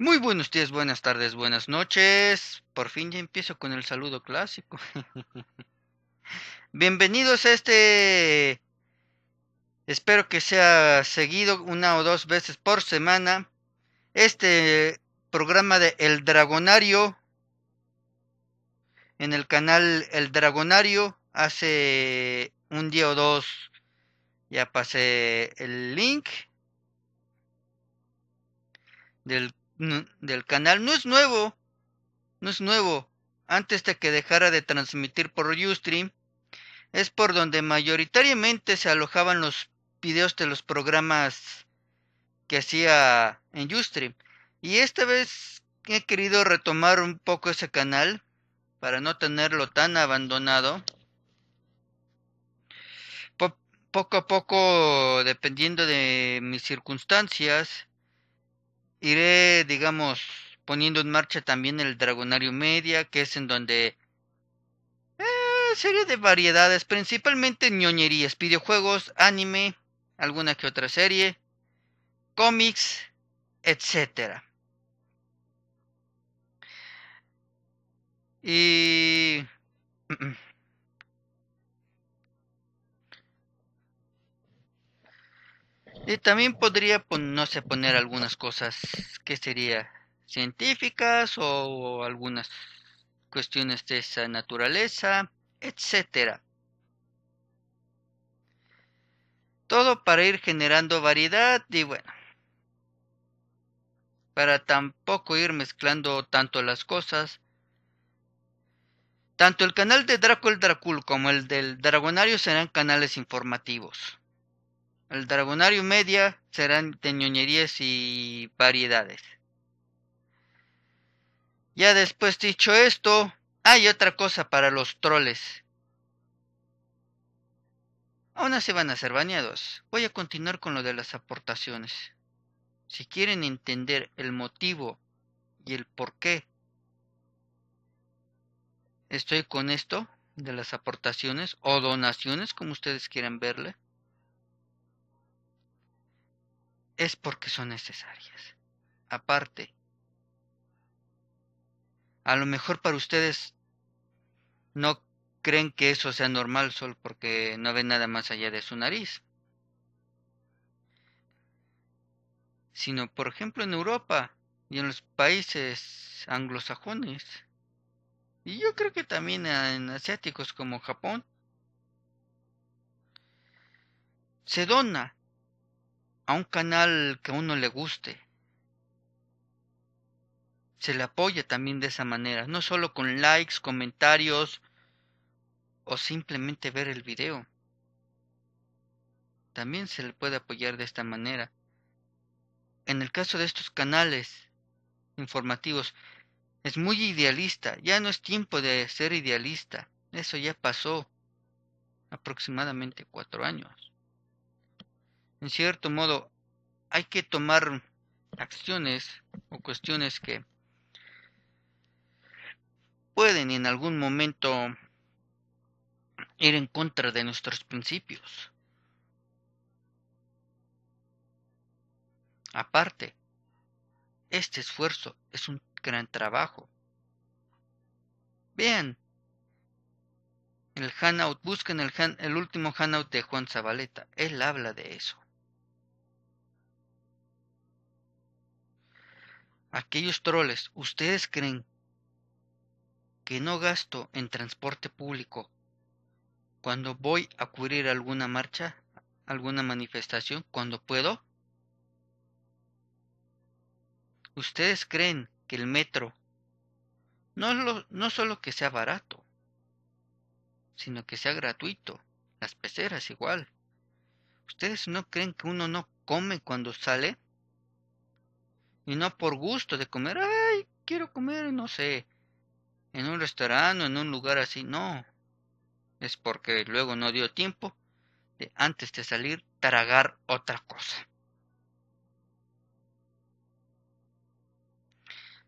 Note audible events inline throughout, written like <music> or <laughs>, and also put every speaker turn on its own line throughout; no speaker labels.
Muy buenos días, buenas tardes, buenas noches. Por fin ya empiezo con el saludo clásico. <laughs> Bienvenidos a este... Espero que sea seguido una o dos veces por semana. Este programa de El Dragonario. En el canal El Dragonario. Hace un día o dos ya pasé el link del del canal no es nuevo. No es nuevo. Antes de que dejara de transmitir por Ustream, es por donde mayoritariamente se alojaban los videos de los programas que hacía en Ustream. Y esta vez he querido retomar un poco ese canal para no tenerlo tan abandonado. poco a poco, dependiendo de mis circunstancias, iré, digamos, poniendo en marcha también el Dragonario Media, que es en donde... Eh, serie de variedades, principalmente ñoñerías, videojuegos, anime, alguna que otra serie, cómics, etcétera. Y... Mm, mm. Y también podría, no poner algunas cosas que serían científicas o algunas cuestiones de esa naturaleza, etcétera. Todo para ir generando variedad y bueno, para tampoco ir mezclando tanto las cosas. Tanto el canal de Draco el Dracul como el del Dragonario serán canales informativos. El Dragonario Media serán teñoñerías y variedades. Ya después dicho esto, hay otra cosa para los troles. Aún así van a ser bañados. Voy a continuar con lo de las aportaciones. Si quieren entender el motivo y el por qué estoy con esto de las aportaciones o donaciones, como ustedes quieran verle. es porque son necesarias. Aparte, a lo mejor para ustedes no creen que eso sea normal solo porque no ven nada más allá de su nariz. Sino, por ejemplo, en Europa y en los países anglosajones. Y yo creo que también en asiáticos como Japón. Se dona a un canal que a uno le guste. Se le apoya también de esa manera, no solo con likes, comentarios o simplemente ver el video. También se le puede apoyar de esta manera. En el caso de estos canales informativos, es muy idealista, ya no es tiempo de ser idealista, eso ya pasó aproximadamente cuatro años en cierto modo, hay que tomar acciones o cuestiones que pueden en algún momento ir en contra de nuestros principios. Aparte, este esfuerzo es un gran trabajo. Vean, el hanout, busquen el, el último hanout de Juan Zabaleta, él habla de eso. aquellos troles, ¿ustedes creen que no gasto en transporte público cuando voy a cubrir alguna marcha, alguna manifestación, cuando puedo? ¿Ustedes creen que el metro no, no solo que sea barato, sino que sea gratuito? Las peceras igual. ¿Ustedes no creen que uno no come cuando sale? y no por gusto de comer, ay, quiero comer, no sé, en un restaurante o en un lugar así, no. Es porque luego no dio tiempo de antes de salir tragar otra cosa.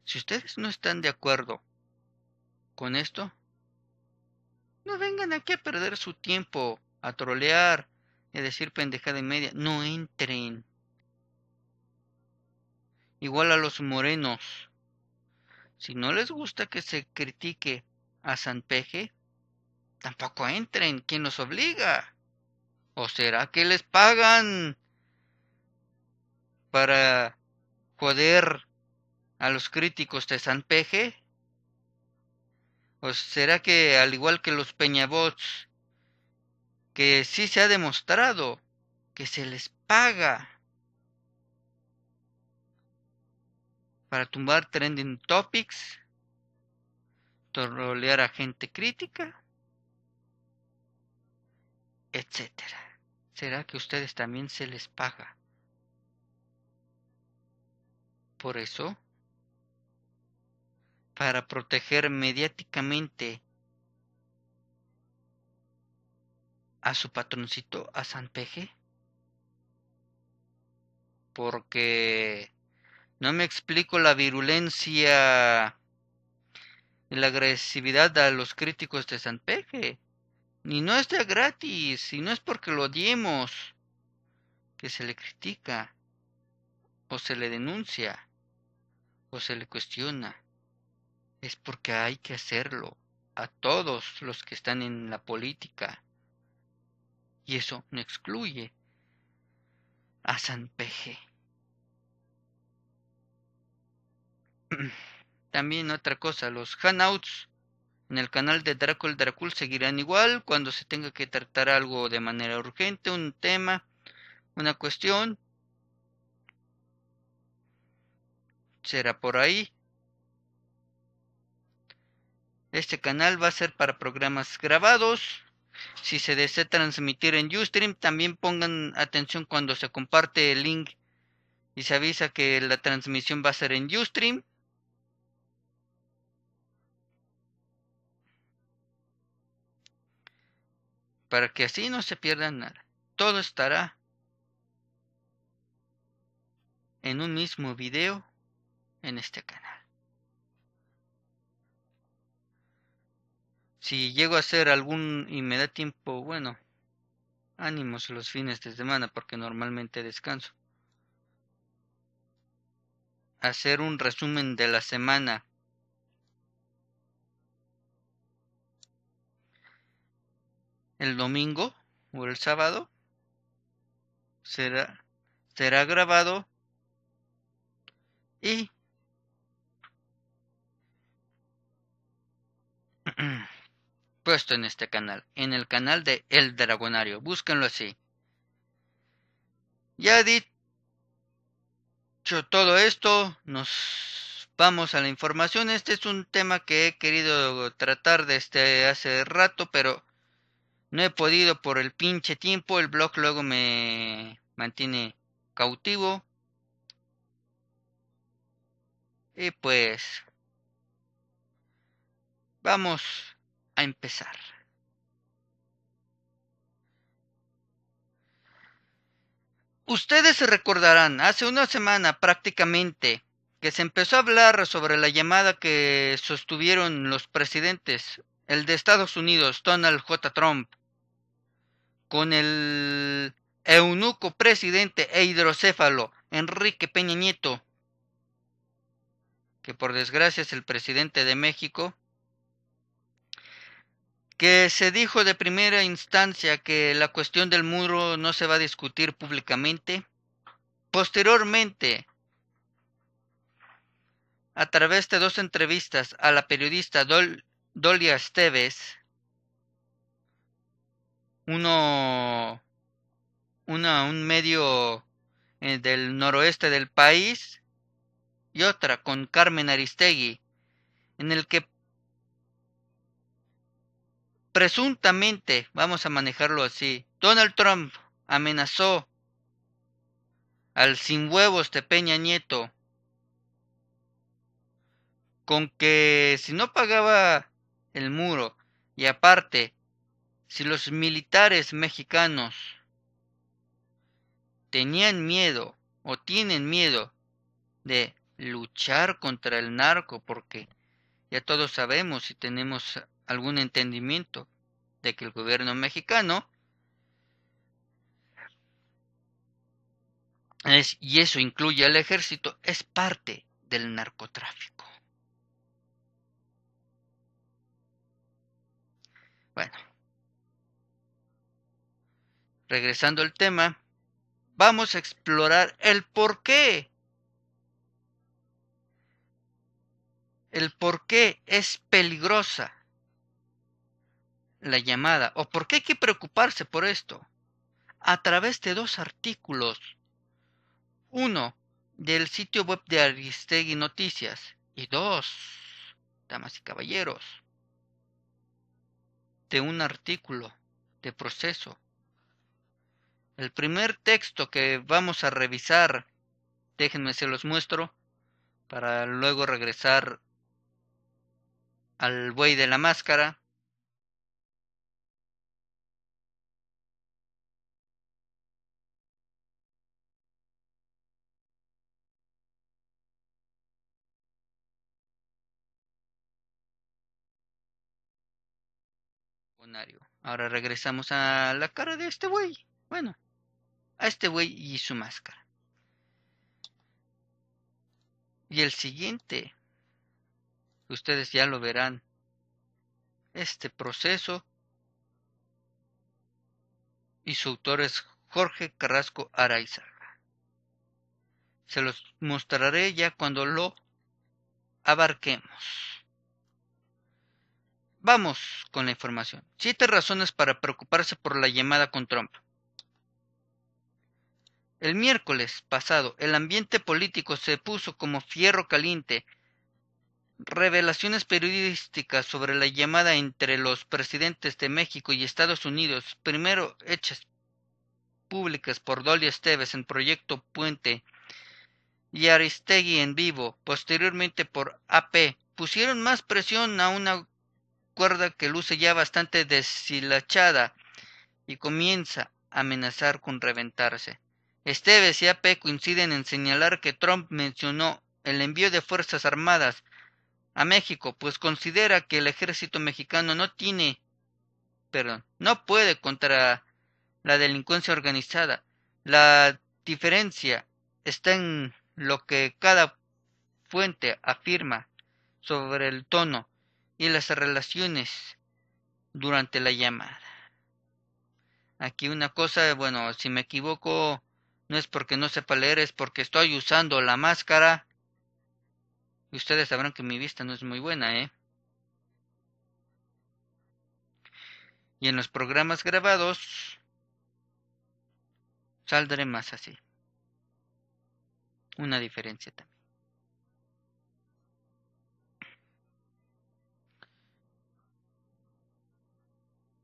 Si ustedes no están de acuerdo con esto, no vengan aquí a perder su tiempo, a trolear y decir pendejada y media. No entren igual a los morenos. Si no les gusta que se critique a San Peje, tampoco entren. ¿Quién nos obliga? ¿O será que les pagan para joder a los críticos de San Peje? ¿O será que, al igual que los Peñabots, que sí se ha demostrado que se les paga para tumbar trending topics, trolear a gente crítica, etcétera. ¿Será que a ustedes también se les paga? Por eso, para proteger mediáticamente a su patroncito, a San Peje, porque no me explico la virulencia y la agresividad a los críticos de San Peje. Ni no de gratis, y no es porque lo odiemos que se le critica, o se le denuncia, o se le cuestiona. Es porque hay que hacerlo a todos los que están en la política. Y eso no excluye a San Peje. También otra cosa, los hangouts en el canal de Dracul Dracul seguirán igual cuando se tenga que tratar algo de manera urgente, un tema, una cuestión. Será por ahí. Este canal va a ser para programas grabados. Si se desea transmitir en Ustream, también pongan atención cuando se comparte el link y se avisa que la transmisión va a ser en Ustream. para que así no se pierda nada. Todo estará en un mismo video en este canal. Si llego a hacer algún y me da tiempo, bueno, ánimos los fines de semana porque normalmente descanso. Hacer un resumen de la semana el domingo o el sábado será, será grabado y <clears throat> puesto en este canal, en el canal de El Dragonario, búsquenlo así. Ya dicho todo esto, nos vamos a la información. Este es un tema que he querido tratar desde hace rato, pero no he podido por el pinche tiempo. El blog luego me mantiene cautivo. Y pues vamos a empezar. Ustedes se recordarán, hace una semana prácticamente, que se empezó a hablar sobre la llamada que sostuvieron los presidentes, el de Estados Unidos, Donald J. Trump, con el eunuco presidente e hidrocéfalo Enrique Peña Nieto, que por desgracia es el presidente de México, que se dijo de primera instancia que la cuestión del muro no se va a discutir públicamente. Posteriormente, a través de dos entrevistas a la periodista Dolia Esteves, uno, una, un medio eh, del noroeste del país y otra con Carmen Aristegui, en el que presuntamente, vamos a manejarlo así, Donald Trump amenazó al sin huevos de Peña Nieto con que si no pagaba el muro y aparte si los militares mexicanos tenían miedo o tienen miedo de luchar contra el narco, porque ya todos sabemos y tenemos algún entendimiento de que el gobierno mexicano y eso incluye al ejército, es parte del narcotráfico. Bueno regresando al tema, vamos a explorar el por qué. El por qué es peligrosa la llamada, o por qué hay que preocuparse por esto, a través de dos artículos. Uno, del sitio web de Aristegui Noticias, y dos, damas y caballeros, de un artículo de proceso el primer texto que vamos a revisar, déjenme se los muestro, para luego regresar al buey de la máscara. Ahora regresamos a la cara de este buey. Bueno a este güey y su máscara. Y el siguiente, ustedes ya lo verán, este proceso y su autor es Jorge Carrasco Araizaga. Se los mostraré ya cuando lo abarquemos. Vamos con la información. Siete razones para preocuparse por la llamada con Trump. El miércoles pasado, el ambiente político se puso como fierro caliente. Revelaciones periodísticas sobre la llamada entre los presidentes de México y Estados Unidos, primero hechas públicas por Dolly Esteves en Proyecto Puente y Aristegui en vivo, posteriormente por AP, pusieron más presión a una cuerda que luce ya bastante deshilachada y comienza a amenazar con reventarse. Esteves y AP coinciden en señalar que Trump mencionó el envío de Fuerzas Armadas a México, pues considera que el ejército mexicano no tiene, perdón, no puede contra la delincuencia organizada. La diferencia está en lo que cada fuente afirma sobre el tono y las relaciones durante la llamada. Aquí una cosa, bueno, si me equivoco, no es porque no sepa leer, es porque estoy usando la máscara. Y ustedes sabrán que mi vista no es muy buena, ¿eh? Y en los programas grabados saldré más así. Una diferencia también.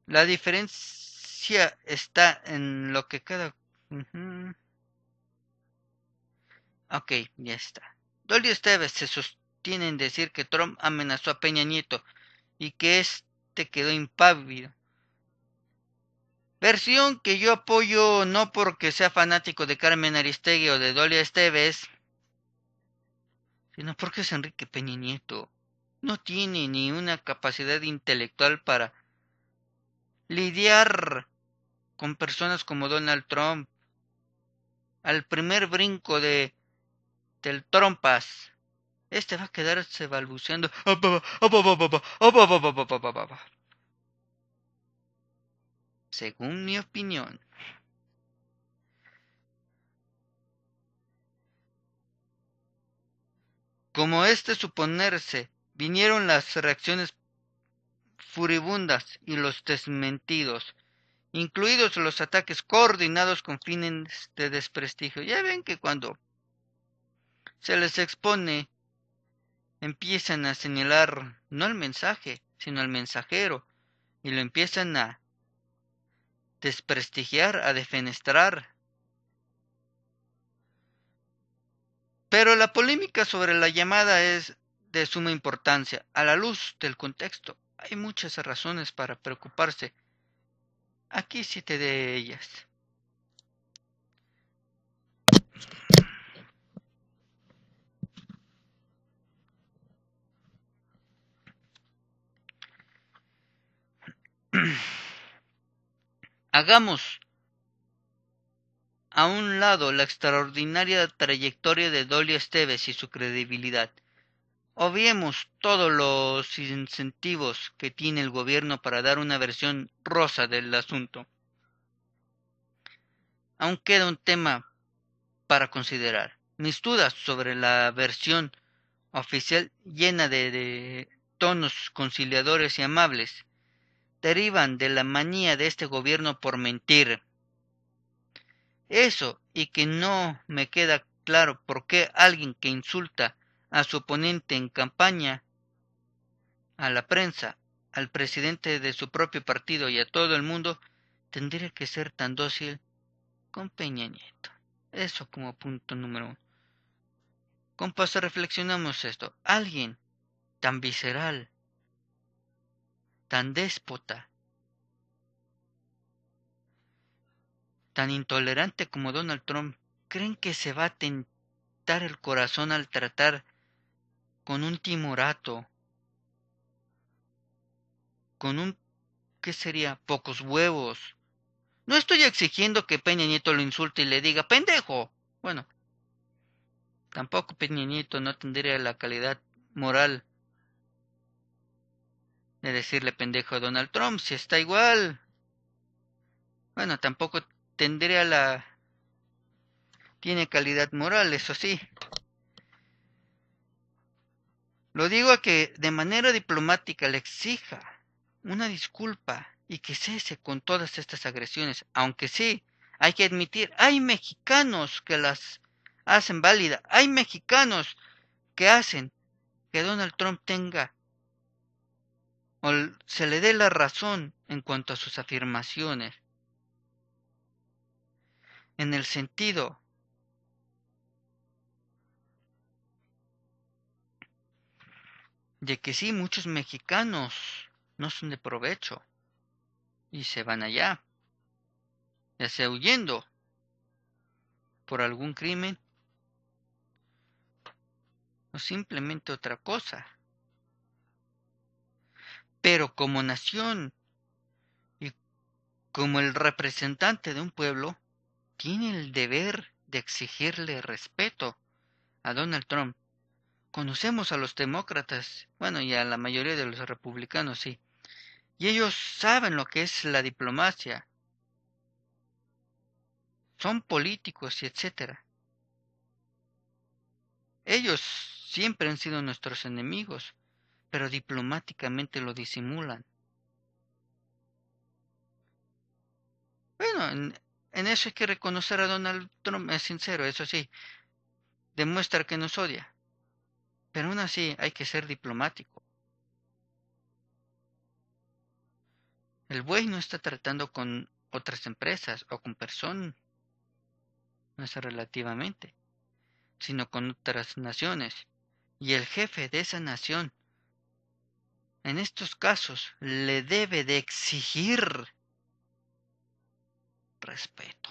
La diferencia está en lo que cada... Ok, ya está. Dolly Esteves se sostiene en decir que Trump amenazó a Peña Nieto y que este quedó impávido. Versión que yo apoyo no porque sea fanático de Carmen Aristegui o de Dolly Esteves, sino porque es Enrique Peña Nieto. No tiene ni una capacidad intelectual para lidiar con personas como Donald Trump. Al primer brinco de del trompas. Este va a quedarse balbuceando. Según mi opinión. Como este suponerse, vinieron las reacciones furibundas y los desmentidos, incluidos los ataques coordinados con fines de desprestigio. Ya ven que cuando se les expone, empiezan a señalar no el mensaje, sino al mensajero, y lo empiezan a desprestigiar, a defenestrar. Pero la polémica sobre la llamada es de suma importancia. A la luz del contexto, hay muchas razones para preocuparse. Aquí siete de ellas. Hagamos a un lado la extraordinaria trayectoria de Dolly Esteves y su credibilidad. Obviemos todos los incentivos que tiene el gobierno para dar una versión rosa del asunto. Aún queda un tema para considerar. Mis dudas sobre la versión oficial llena de tonos conciliadores y amables derivan de la manía de este gobierno por mentir. Eso y que no me queda claro por qué alguien que insulta a su oponente en campaña, a la prensa, al presidente de su propio partido y a todo el mundo, tendría que ser tan dócil con Peña Nieto. Eso como punto número uno. paso reflexionamos esto. Alguien tan visceral, tan déspota, tan intolerante como Donald Trump, creen que se va a tentar el corazón al tratar con un timorato, con un, ¿qué sería? Pocos huevos. No estoy exigiendo que Peña Nieto lo insulte y le diga, pendejo. Bueno, tampoco Peña Nieto no tendría la calidad moral de decirle pendejo a Donald Trump, si está igual. Bueno, tampoco tendría la... Tiene calidad moral, eso sí. Lo digo a que de manera diplomática le exija una disculpa y que cese con todas estas agresiones, aunque sí, hay que admitir, hay mexicanos que las hacen válida, hay mexicanos que hacen que Donald Trump tenga se le dé la razón en cuanto a sus afirmaciones. En el sentido de que sí, muchos mexicanos no son de provecho y se van allá, ya sea huyendo por algún crimen o simplemente otra cosa pero como nación y como el representante de un pueblo, tiene el deber de exigirle respeto a Donald Trump. Conocemos a los demócratas, bueno, y a la mayoría de los republicanos, sí. Y ellos saben lo que es la diplomacia. Son políticos y etcétera. Ellos siempre han sido nuestros enemigos pero diplomáticamente lo disimulan. Bueno, en, eso hay que reconocer a Donald Trump, es sincero, eso sí, demuestra que nos odia, pero aún así hay que ser diplomático. El buey no está tratando con otras empresas o con personas no relativamente, sino con otras naciones. Y el jefe de esa nación en estos casos le debe de exigir respeto.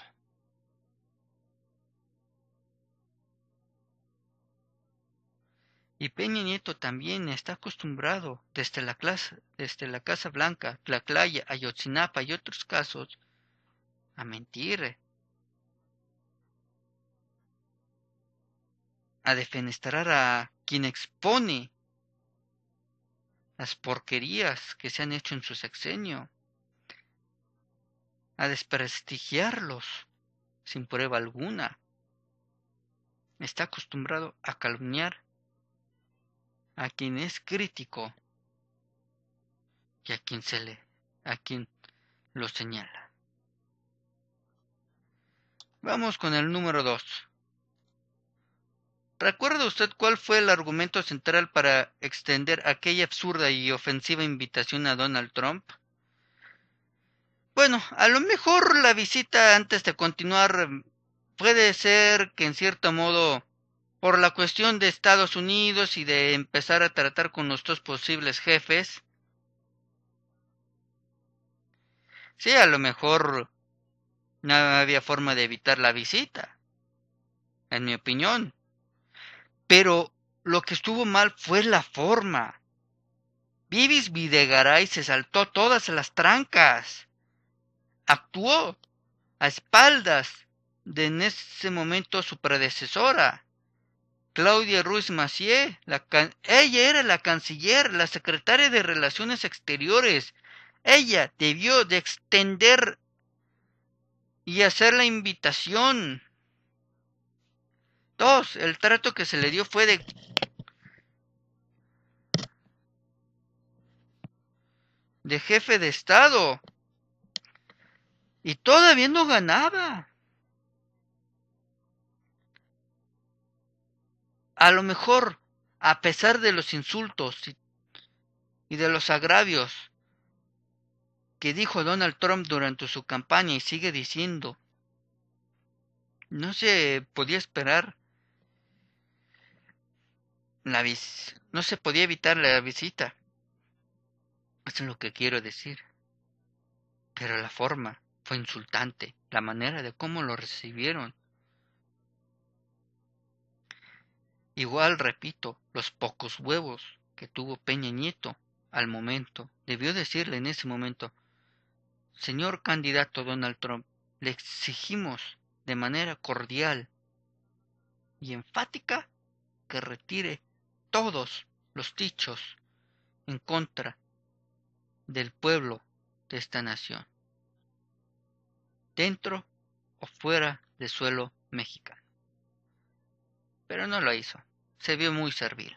Y Peña Nieto también está acostumbrado desde la, clase, desde la Casa Blanca, Tlaclaya, Ayotzinapa y otros casos a mentir, a defenestrar a quien expone las porquerías que se han hecho en su sexenio, a desprestigiarlos sin prueba alguna. Está acostumbrado a calumniar a quien es crítico y a quien se le a quien lo señala. Vamos con el número dos. ¿Recuerda usted cuál fue el argumento central para extender aquella absurda y ofensiva invitación a Donald Trump? Bueno, a lo mejor la visita antes de continuar puede ser que en cierto modo por la cuestión de Estados Unidos y de empezar a tratar con los posibles jefes. Sí, a lo mejor no había forma de evitar la visita, en mi opinión. Pero lo que estuvo mal fue la forma. Vivis Videgaray se saltó todas las trancas. Actuó a espaldas de en ese momento su predecesora, Claudia Ruiz Macier ella era la canciller, la secretaria de Relaciones Exteriores. Ella debió de extender y hacer la invitación Dos, el trato que se le dio fue de... de jefe de Estado. Y todavía no ganaba. A lo mejor, a pesar de los insultos y, y de los agravios que dijo Donald Trump durante su campaña y sigue diciendo, no se podía esperar la vis no se podía evitar la visita. Eso es lo que quiero decir. Pero la forma fue insultante, la manera de cómo lo recibieron. Igual, repito, los pocos huevos que tuvo Peña Nieto al momento. Debió decirle en ese momento, señor candidato Donald Trump, le exigimos de manera cordial y enfática que retire todos los dichos en contra del pueblo de esta nación, dentro o fuera del suelo mexicano. Pero no lo hizo, se vio muy servil.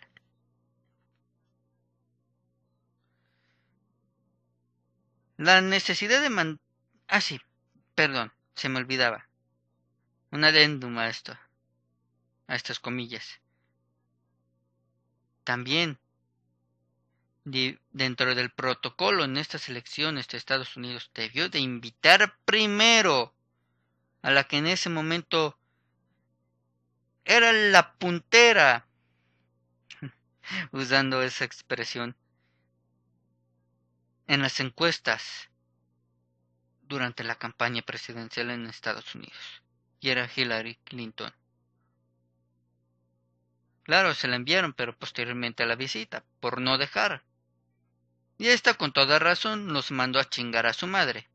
La necesidad de mandar... Ah, sí, perdón, se me olvidaba. Un adendum a esto, a estas comillas también dentro del protocolo en estas elecciones de Estados Unidos debió de invitar primero a la que en ese momento era la puntera, <laughs> usando esa expresión, en las encuestas durante la campaña presidencial en Estados Unidos, y era Hillary Clinton. Claro, se la enviaron, pero posteriormente a la visita, por no dejar. Y esta con toda razón nos mandó a chingar a su madre.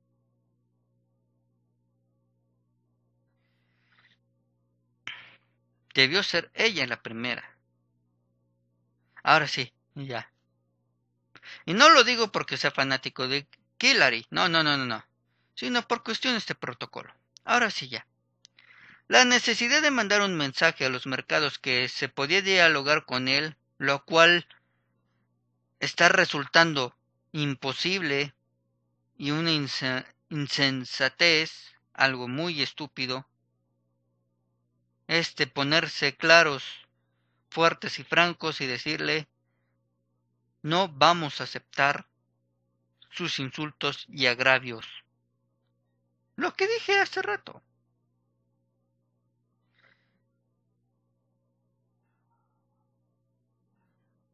Debió ser ella la primera. Ahora sí, ya. Y no lo digo porque sea fanático de Killary, no, no, no, no, no, sino por cuestión de protocolo. Ahora sí ya. La necesidad de mandar un mensaje a los mercados que se podía dialogar con él, lo cual está resultando imposible y una insensatez, algo muy estúpido, este ponerse claros, fuertes y francos y decirle no vamos a aceptar sus insultos y agravios. Lo que dije hace rato.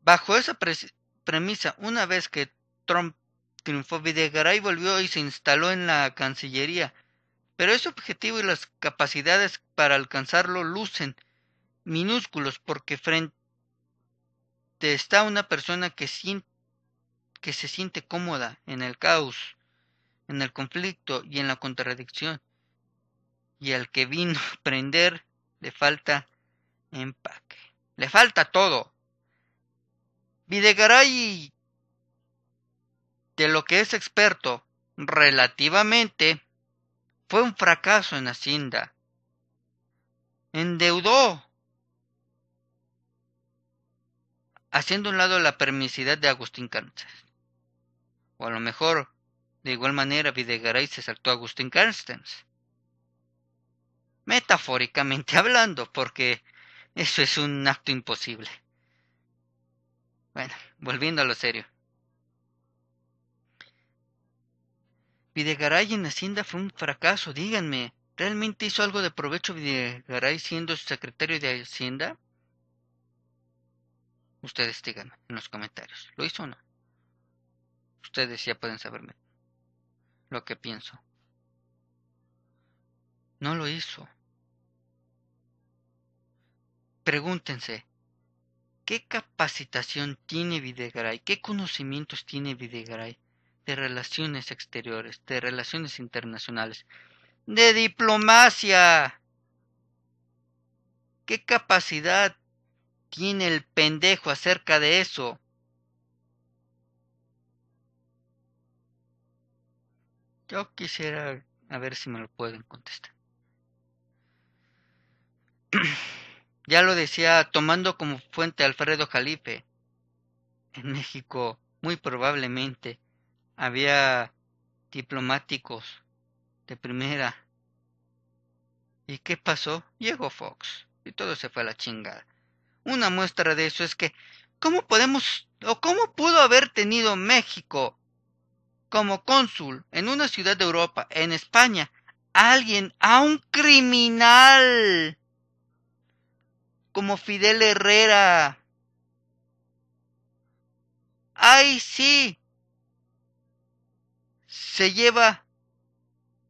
Bajo esa premisa, una vez que Trump triunfó, Videgaray volvió y se instaló en la Cancillería, pero ese objetivo y las capacidades para alcanzarlo lucen minúsculos porque frente está una persona que, que se siente cómoda en el caos, en el conflicto y en la contradicción, y al que vino a prender le falta empaque, le falta todo. Videgaray, de lo que es experto relativamente, fue un fracaso en Hacienda. Endeudó, haciendo un lado la permisidad de Agustín Carstens, O a lo mejor, de igual manera, Videgaray se saltó a Agustín Carstens. Metafóricamente hablando, porque eso es un acto imposible. Bueno, volviendo a lo serio. Videgaray en Hacienda fue un fracaso, díganme. ¿Realmente hizo algo de provecho Videgaray siendo secretario de Hacienda? Ustedes díganme en los comentarios. ¿Lo hizo o no? Ustedes ya pueden saberme lo que pienso. No lo hizo. Pregúntense, ¿Qué capacitación tiene Videgaray? ¿Qué conocimientos tiene Videgaray de relaciones exteriores, de relaciones internacionales, de diplomacia? ¿Qué capacidad tiene el pendejo acerca de eso? Yo quisiera a ver si me lo pueden contestar. Ya lo decía tomando como fuente Alfredo Jalife. En México, muy probablemente, había diplomáticos de primera. ¿Y qué pasó? Llegó Fox y todo se fue a la chingada. Una muestra de eso es que, ¿cómo podemos o cómo pudo haber tenido México como cónsul en una ciudad de Europa, en España, a alguien, a un criminal? como Fidel Herrera. ¡Ay, sí! Se lleva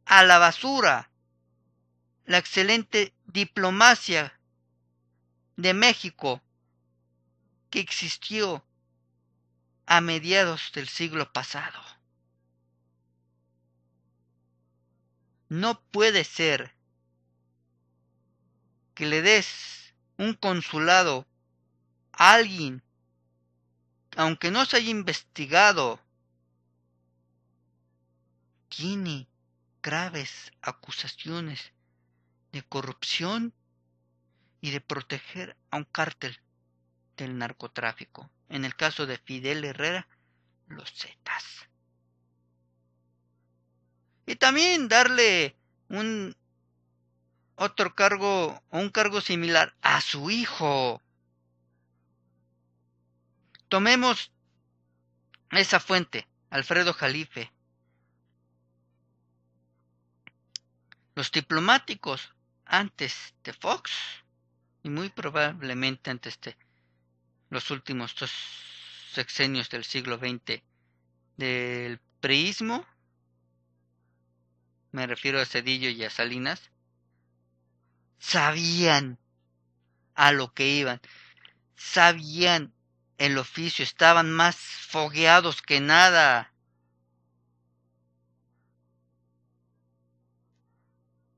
a la basura la excelente diplomacia de México que existió a mediados del siglo pasado. No puede ser que le des un consulado, alguien, aunque no se haya investigado, tiene graves acusaciones de corrupción y de proteger a un cártel del narcotráfico. En el caso de Fidel Herrera, los Zetas. Y también darle un otro cargo o un cargo similar a su hijo. Tomemos esa fuente, Alfredo Jalife. Los diplomáticos antes de Fox y muy probablemente antes de los últimos dos sexenios del siglo XX del priismo, me refiero a Cedillo y a Salinas, sabían a lo que iban, sabían el oficio, estaban más fogueados que nada.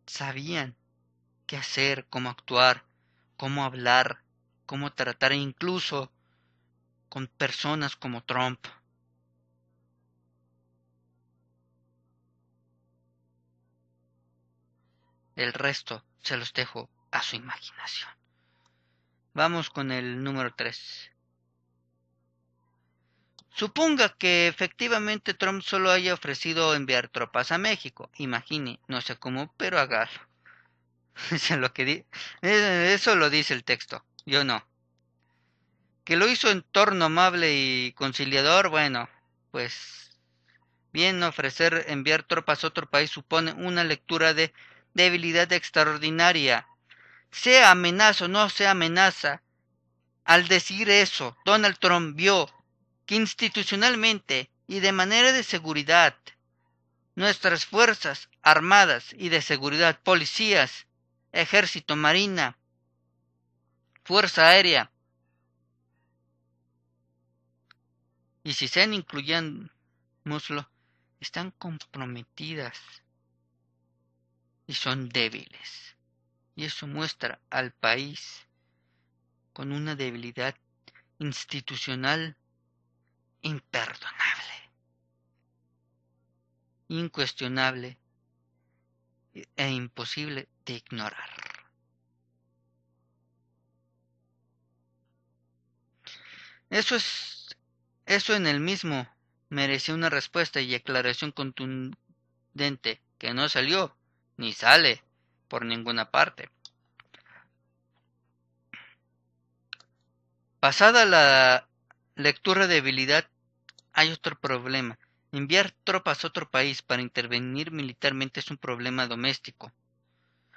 Sabían qué hacer, cómo actuar, cómo hablar, cómo tratar incluso con personas como Trump. El resto se los dejo a su imaginación. Vamos con el número 3. Suponga que efectivamente Trump solo haya ofrecido enviar tropas a México. Imagine, no sé cómo, pero hágalo. <laughs> lo que eh, Eso lo dice el texto, yo no. Que lo hizo en torno amable y conciliador, bueno, pues bien ofrecer enviar tropas a otro país supone una lectura de debilidad extraordinaria. Sea amenaza o no sea amenaza, al decir eso, Donald Trump vio que institucionalmente y de manera de seguridad, nuestras fuerzas armadas y de seguridad, policías, ejército, marina, fuerza aérea, y si se incluyendo muslo, están comprometidas y son débiles. Y eso muestra al país con una debilidad institucional imperdonable, incuestionable e imposible de ignorar. Eso es eso en el mismo merecía una respuesta y aclaración contundente que no salió ni sale por ninguna parte. Pasada la lectura de debilidad, hay otro problema. Enviar tropas a otro país para intervenir militarmente es un problema doméstico.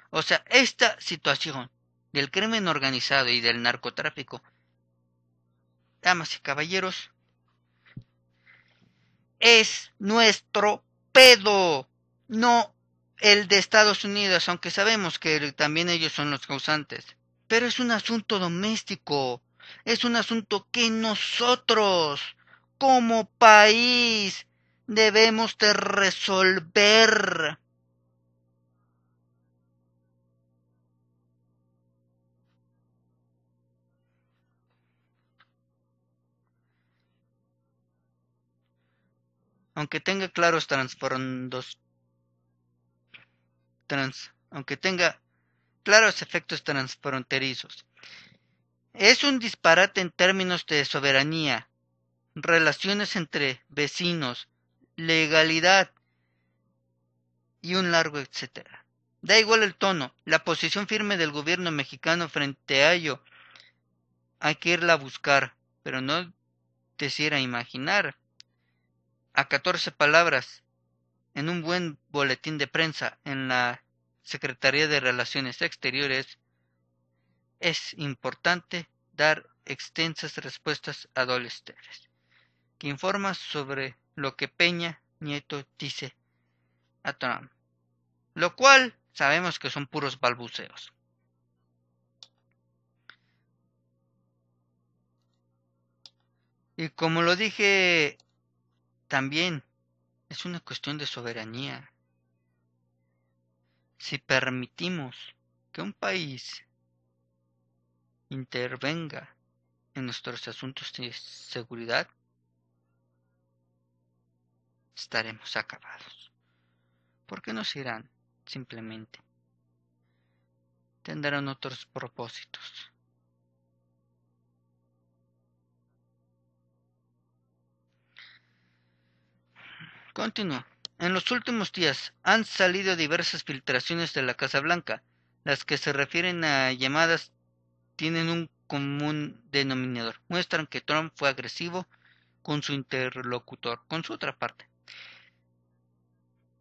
O sea, esta situación del crimen organizado y del narcotráfico, damas y caballeros, es nuestro pedo, no el de Estados Unidos, aunque sabemos que también ellos son los causantes. Pero es un asunto doméstico, es un asunto que nosotros, como país, debemos de resolver. Aunque tenga claros trasfondos trans, aunque tenga claros efectos transfronterizos. Es un disparate en términos de soberanía, relaciones entre vecinos, legalidad y un largo etcétera. Da igual el tono, la posición firme del gobierno mexicano frente a ello hay que irla a buscar, pero no a imaginar. A 14 palabras, en un buen boletín de prensa en la Secretaría de Relaciones Exteriores, es importante dar extensas respuestas a Dolesteres, que informa sobre lo que Peña Nieto dice a Trump, lo cual sabemos que son puros balbuceos. Y como lo dije también es una cuestión de soberanía. Si permitimos que un país intervenga en nuestros asuntos de seguridad, estaremos acabados. ¿Por qué nos irán simplemente? Tendrán otros propósitos. Continúa. En los últimos días han salido diversas filtraciones de la Casa Blanca. Las que se refieren a llamadas tienen un común denominador. Muestran que Trump fue agresivo con su interlocutor, con su otra parte.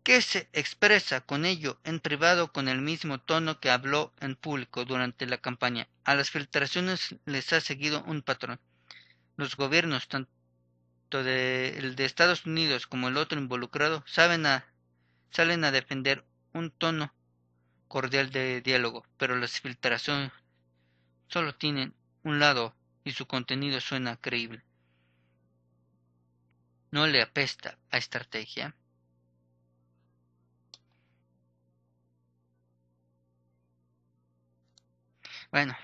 ¿Qué se expresa con ello en privado con el mismo tono que habló en público durante la campaña? A las filtraciones les ha seguido un patrón. Los gobiernos, tanto de, el de Estados Unidos como el otro involucrado saben a, salen a defender un tono cordial de diálogo, pero las filtraciones solo tienen un lado y su contenido suena creíble. ¿No le apesta a estrategia? Bueno,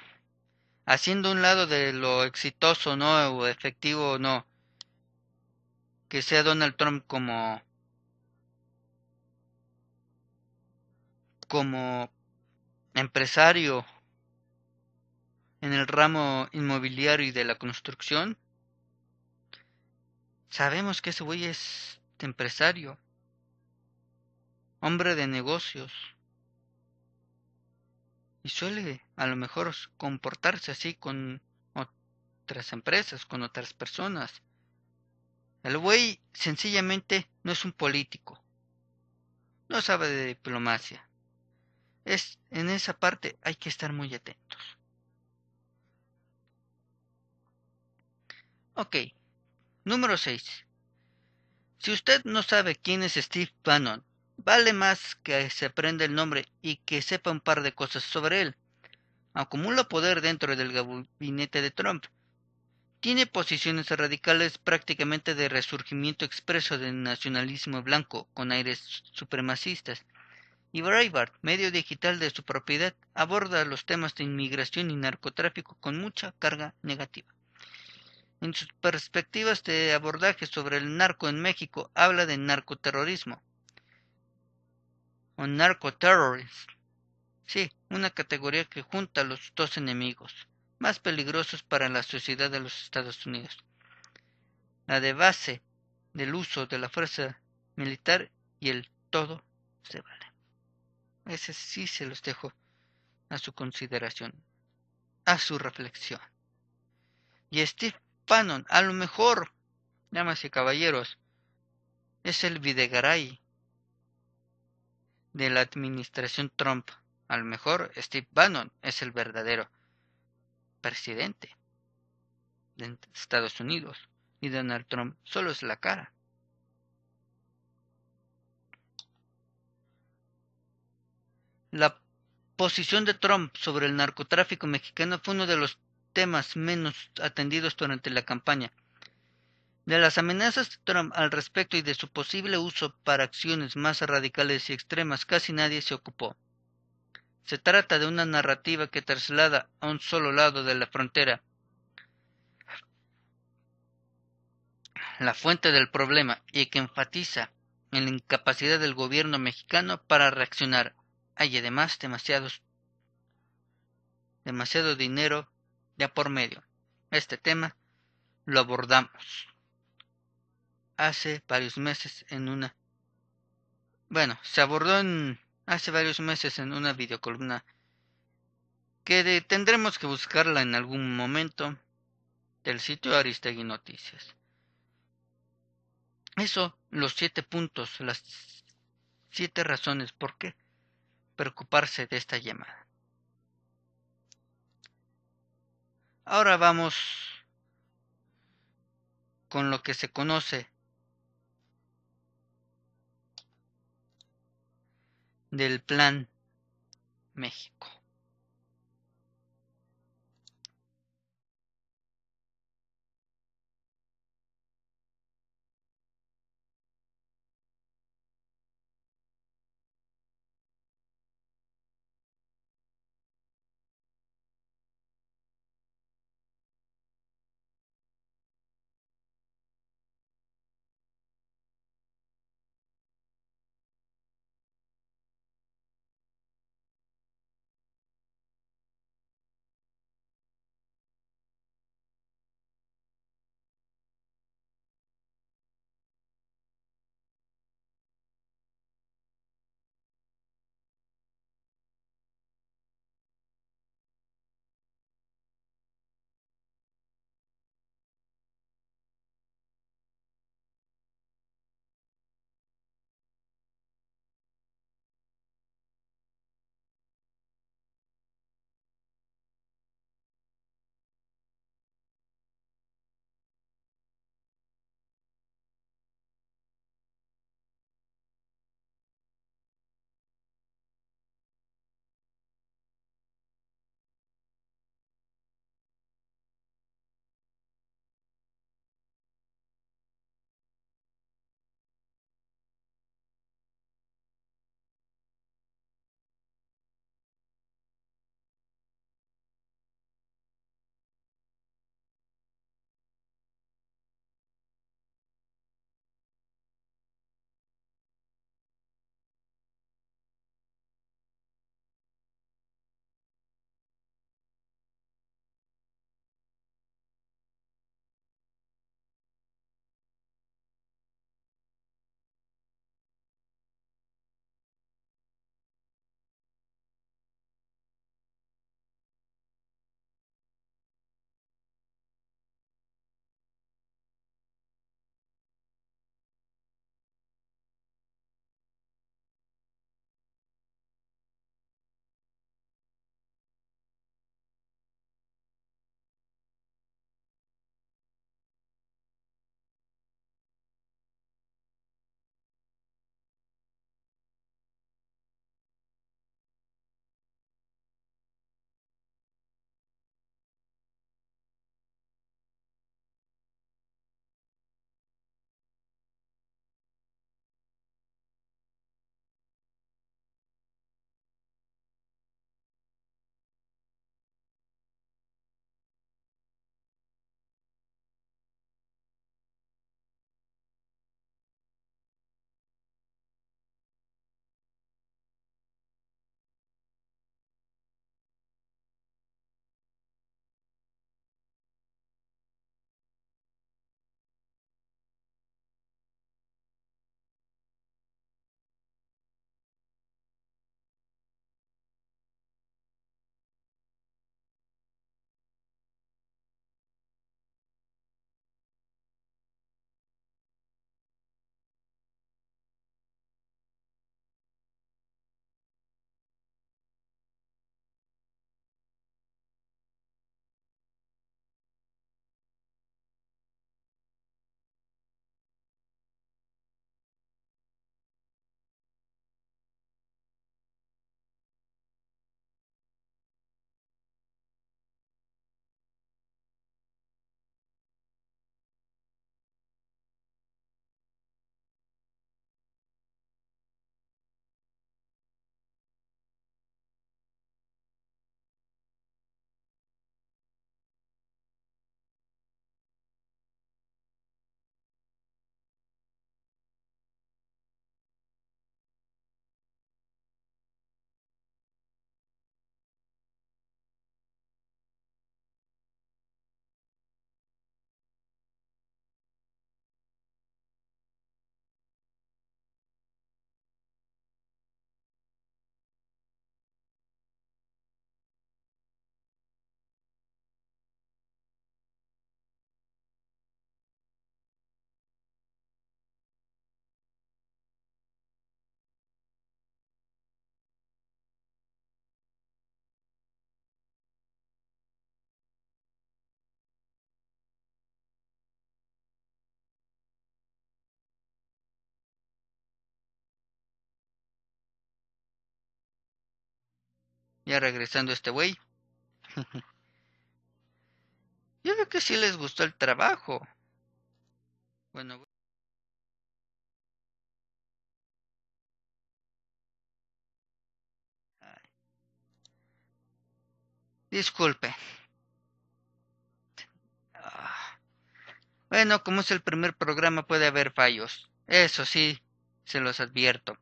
haciendo un lado de lo exitoso, ¿no? O efectivo, ¿no? que sea Donald Trump como como empresario en el ramo inmobiliario y de la construcción, sabemos que ese güey es empresario, hombre de negocios, y suele a lo mejor comportarse así con otras empresas, con otras personas. El güey sencillamente no es un político. No sabe de diplomacia. Es, en esa parte hay que estar muy atentos. Ok. Número 6. Si usted no sabe quién es Steve Bannon, vale más que se aprenda el nombre y que sepa un par de cosas sobre él. Acumula poder dentro del gabinete de Trump tiene posiciones radicales prácticamente de resurgimiento expreso del nacionalismo blanco, con aires supremacistas. Y Breitbart, medio digital de su propiedad, aborda los temas de inmigración y narcotráfico con mucha carga negativa. En sus perspectivas de abordaje sobre el narco en México, habla de narcoterrorismo. O narcoterrorismo. Sí, una categoría que junta a los dos enemigos más peligrosos para la sociedad de los Estados Unidos. La de base del uso de la fuerza militar y el todo se vale. Ese sí se los dejo a su consideración, a su reflexión. Y Steve Bannon, a lo mejor, damas y caballeros, es el Videgaray de la administración Trump. A lo mejor Steve Bannon es el verdadero presidente de Estados Unidos, y Donald Trump, solo es la cara. La posición de Trump sobre el narcotráfico mexicano fue uno de los temas menos atendidos durante la campaña. De las amenazas de Trump al respecto y de su posible uso para acciones más radicales y extremas casi nadie se ocupó. Se trata de una narrativa que traslada a un solo lado de la frontera la fuente del problema y que enfatiza en la incapacidad del gobierno mexicano para reaccionar. Hay además demasiados demasiado dinero ya por medio. Este tema lo abordamos hace varios meses en una bueno, se abordó en hace varios meses en una videocolumna que tendremos que buscarla en algún momento del sitio Aristegui Noticias. Eso, los siete puntos, las siete razones por qué preocuparse de esta llamada. Ahora vamos con lo que se conoce del Plan México. Ya regresando este güey. <laughs> Yo creo que sí les gustó el trabajo. Bueno. Disculpe. Ah. Bueno, como es el primer programa puede haber fallos. Eso sí, se los advierto.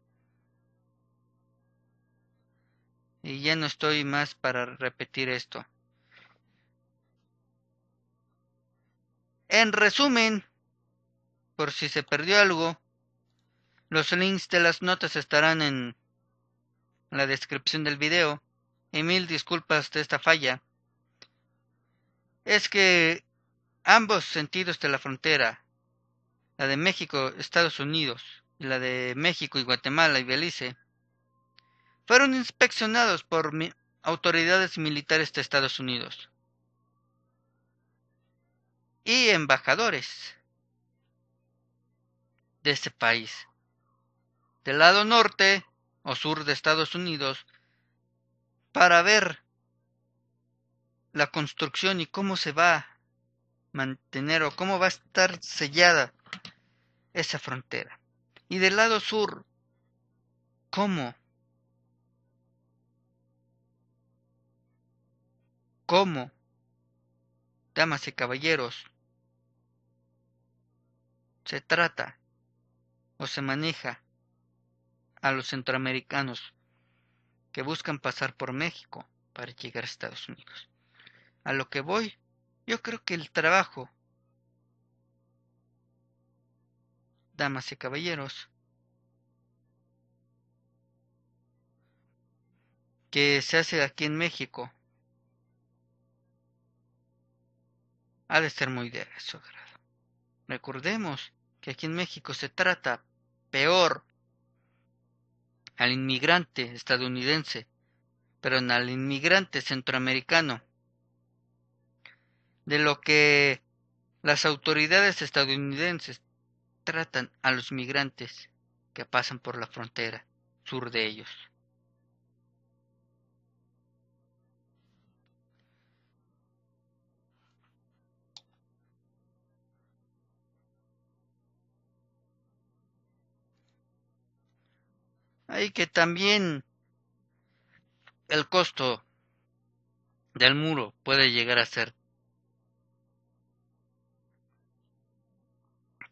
Y ya no estoy más para repetir esto. En resumen, por si se perdió algo, los links de las notas estarán en la descripción del video. Y mil disculpas de esta falla. Es que ambos sentidos de la frontera, la de México, Estados Unidos, y la de México y Guatemala y Belice, fueron inspeccionados por autoridades militares de Estados Unidos y embajadores de ese país. Del lado norte o sur de Estados Unidos para ver la construcción y cómo se va a mantener o cómo va a estar sellada esa frontera. Y del lado sur, cómo ¿Cómo? Damas y caballeros, se trata o se maneja a los centroamericanos que buscan pasar por México para llegar a Estados Unidos. A lo que voy, yo creo que el trabajo, damas y caballeros, que se hace aquí en México ha de ser muy de su agrado. Recordemos que aquí en México se trata peor al inmigrante estadounidense, pero al inmigrante centroamericano, de lo que las autoridades estadounidenses tratan a los migrantes que pasan por la frontera sur de ellos. Hay que también el costo del muro puede llegar a ser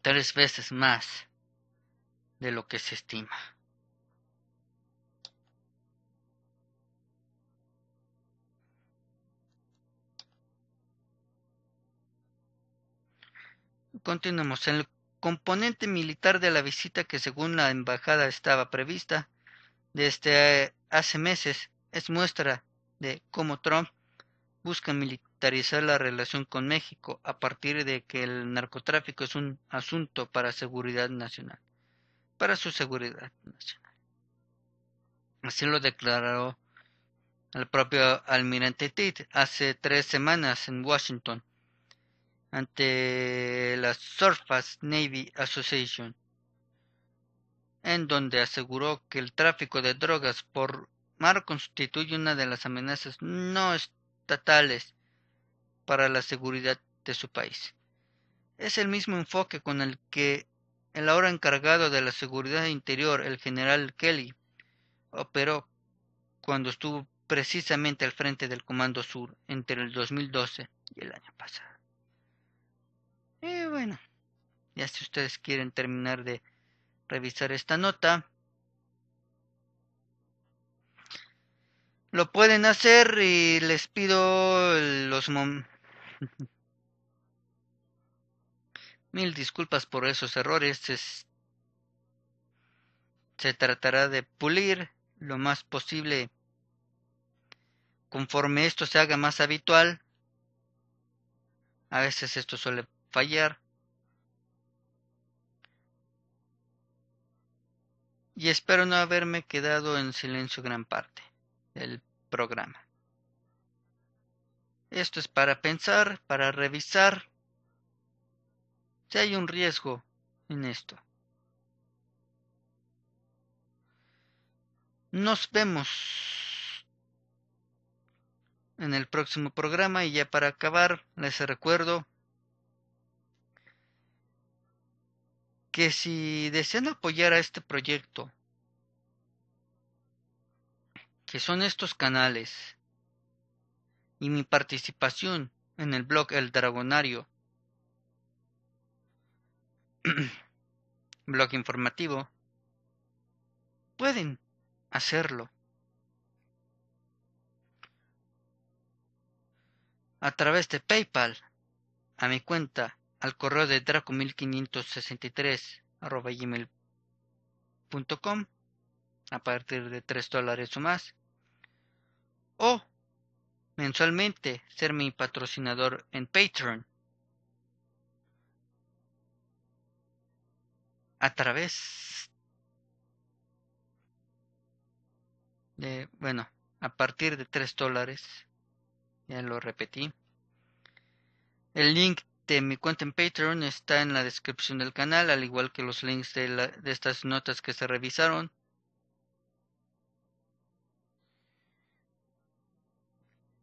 tres veces más de lo que se estima. Continuamos En el componente militar de la visita que según la embajada estaba prevista desde hace meses es muestra de cómo Trump busca militarizar la relación con México a partir de que el narcotráfico es un asunto para seguridad nacional, para su seguridad nacional. Así lo declaró el propio almirante Tate hace tres semanas en Washington, ante la Surface Navy Association, en donde aseguró que el tráfico de drogas por mar constituye una de las amenazas no estatales para la seguridad de su país. Es el mismo enfoque con el que el ahora encargado de la seguridad interior, el general Kelly, operó cuando estuvo precisamente al frente del Comando Sur entre el 2012 y el año pasado. Y eh, bueno, ya si ustedes quieren terminar de revisar esta nota, lo pueden hacer y les pido los <laughs> mil disculpas por esos errores. se tratará de pulir lo más posible conforme esto se haga más habitual. A veces esto suele fallar. Y espero no haberme quedado en silencio gran parte del programa. Esto es para pensar, para revisar si hay un riesgo en esto. Nos vemos en el próximo programa y ya para acabar les recuerdo que si desean apoyar a este proyecto, que son estos canales, y mi participación en el blog El Dragonario, <clears throat> blog informativo, pueden hacerlo. a través de PayPal a mi cuenta al correo de draco1563 arroba gmail.com a partir de 3 dólares o más. O mensualmente ser mi patrocinador en Patreon. A través de, bueno, a partir de 3 dólares. Ya lo repetí. El link de este, mi cuenta en Patreon está en la descripción del canal, al igual que los links de, estas notas que se revisaron.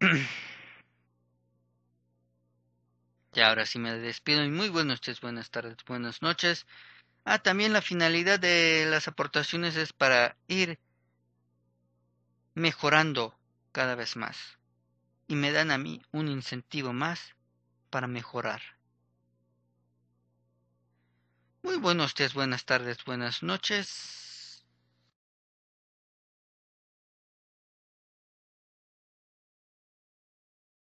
<clears throat> Y ahora sí me despido y muy buenos días, buenas tardes, buenas noches. Ah, también la finalidad de las aportaciones es para ir mejorando cada vez más. Y me dan a mí un incentivo más para mejorar. Muy buenos días, buenas tardes, buenas noches.